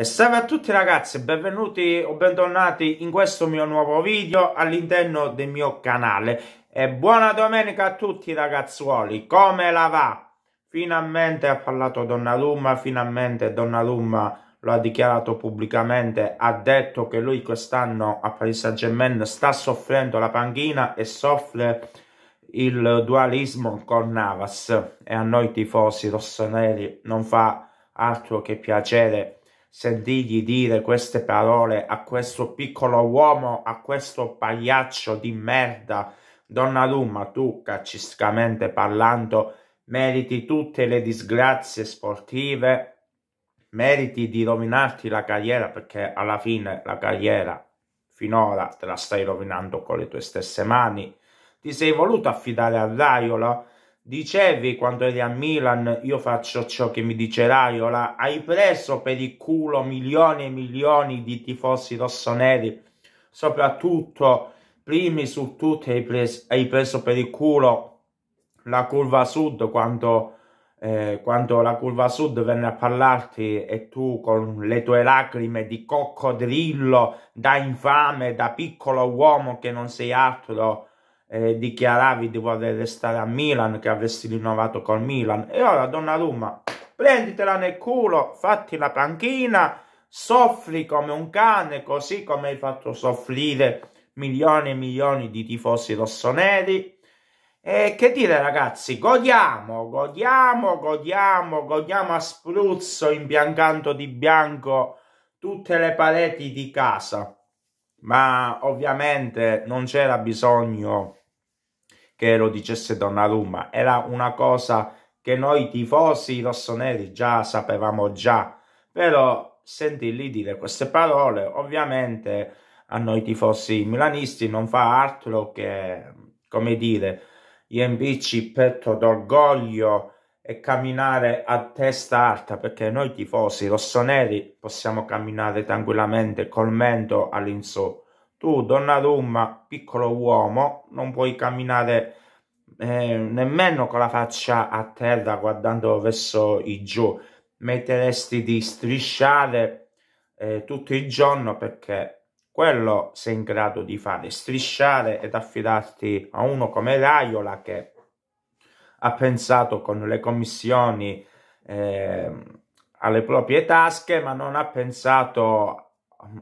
E salve a tutti ragazzi, benvenuti o bentornati in questo mio nuovo video all'interno del mio canale. E buona domenica a tutti ragazzuoli, come la va? Finalmente ha parlato Donna Luma, finalmente Donna Luma lo ha dichiarato pubblicamente, ha detto che lui quest'anno a Paris Saint Germain sta soffrendo la panchina e soffre il dualismo con Navas e a noi tifosi rossoneri non fa altro che piacere sentirgli dire queste parole a questo piccolo uomo, a questo pagliaccio di merda. Donna Donnarumma, tu calcisticamente parlando, meriti tutte le disgrazie sportive, meriti di rovinarti la carriera perché alla fine la carriera finora te la stai rovinando con le tue stesse mani. Ti sei voluto affidare a Raiola Dicevi quando eri a Milan, io faccio ciò che mi dice Raiola, hai preso per il culo milioni e milioni di tifosi rossoneri, soprattutto primi su tutti hai, pres hai preso per il culo la curva sud quando, eh, quando la curva sud venne a parlarti e tu con le tue lacrime di coccodrillo da infame, da piccolo uomo che non sei altro eh, dichiaravi di voler restare a Milan, che avresti rinnovato col Milan. E ora Donnarumma, prenditela nel culo, fatti la panchina, soffri come un cane, così come hai fatto soffrire milioni e milioni di tifosi rossoneri. E che dire ragazzi, godiamo, godiamo, godiamo, godiamo a spruzzo impiancando di bianco tutte le pareti di casa. Ma ovviamente non c'era bisogno che lo dicesse Donnarumma, era una cosa che noi tifosi rossoneri già sapevamo già, però sentirli dire queste parole ovviamente a noi tifosi milanisti non fa altro che, come dire, riempirci il petto d'orgoglio e camminare a testa alta perché noi tifosi rossoneri possiamo camminare tranquillamente col mento all'insù tu Donnarumma, piccolo uomo, non puoi camminare eh, nemmeno con la faccia a terra guardando verso i giù, metteresti di strisciare eh, tutto il giorno perché quello sei in grado di fare, strisciare ed affidarti a uno come Raiola che ha pensato con le commissioni eh, alle proprie tasche ma non ha pensato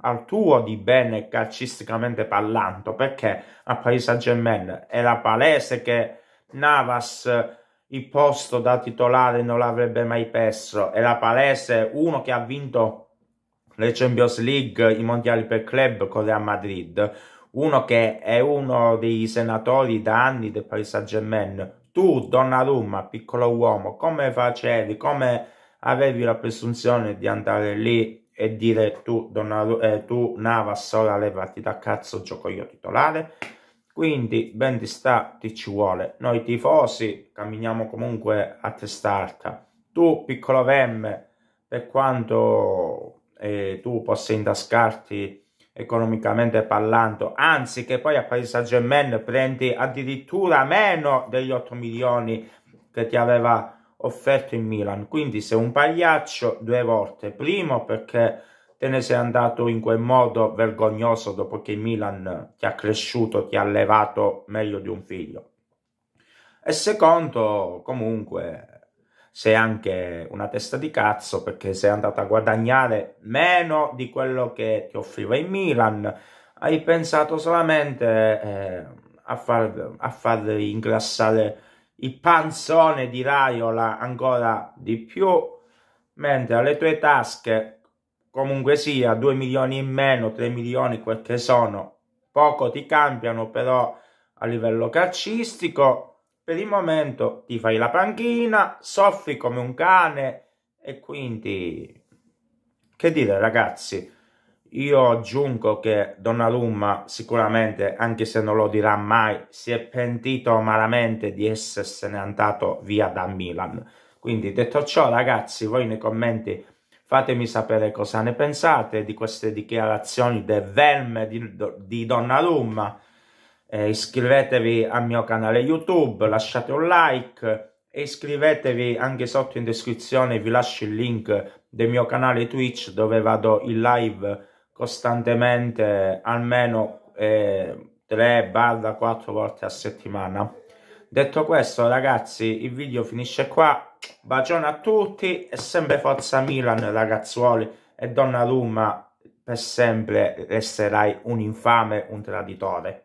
al tuo di bene calcisticamente parlando, perché a Paris Saint-Germain era palese che Navas il posto da titolare non l'avrebbe mai perso, era palese uno che ha vinto le Champions League, i mondiali per club con Real Madrid, uno che è uno dei senatori da anni del Paris Saint-Germain. Tu, Donnarumma, piccolo uomo, come facevi, come avevi la presunzione di andare lì e dire tu, Donnarumma, eh, tu Navassola levati da cazzo, gioco io titolare. Quindi ben di sta ti ci vuole. Noi tifosi camminiamo comunque a testa alta. Tu, piccolo Vemme, per quanto eh, tu possa intascarti economicamente parlando, anzi che poi a Paris Saint Germain prendi addirittura meno degli 8 milioni che ti aveva offerto in Milan. Quindi sei un pagliaccio due volte. Primo perché te ne sei andato in quel modo vergognoso dopo che Milan ti ha cresciuto, ti ha allevato meglio di un figlio. E secondo, comunque, sei anche una testa di cazzo perché sei andato a guadagnare meno di quello che ti offriva in Milan. Hai pensato solamente eh, a, far, a far ingrassare il panzone di Raiola ancora di più, mentre alle tue tasche, comunque sia, 2 milioni in meno, 3 milioni quel che sono, poco ti cambiano però a livello calcistico. Per il momento ti fai la panchina, soffri come un cane e quindi... Che dire ragazzi? Io aggiungo che Donnarumma sicuramente, anche se non lo dirà mai, si è pentito malamente di essersene andato via da Milan. Quindi detto ciò ragazzi, voi nei commenti fatemi sapere cosa ne pensate di queste dichiarazioni del verme di, di Donnarumma. Eh, iscrivetevi al mio canale YouTube, lasciate un like e iscrivetevi anche sotto in descrizione, vi lascio il link del mio canale Twitch dove vado in live costantemente almeno eh, 3-4 volte a settimana. Detto questo ragazzi il video finisce qua, bacione a tutti e sempre forza Milan ragazzuoli e Donnarumma per sempre resterai un infame, un traditore.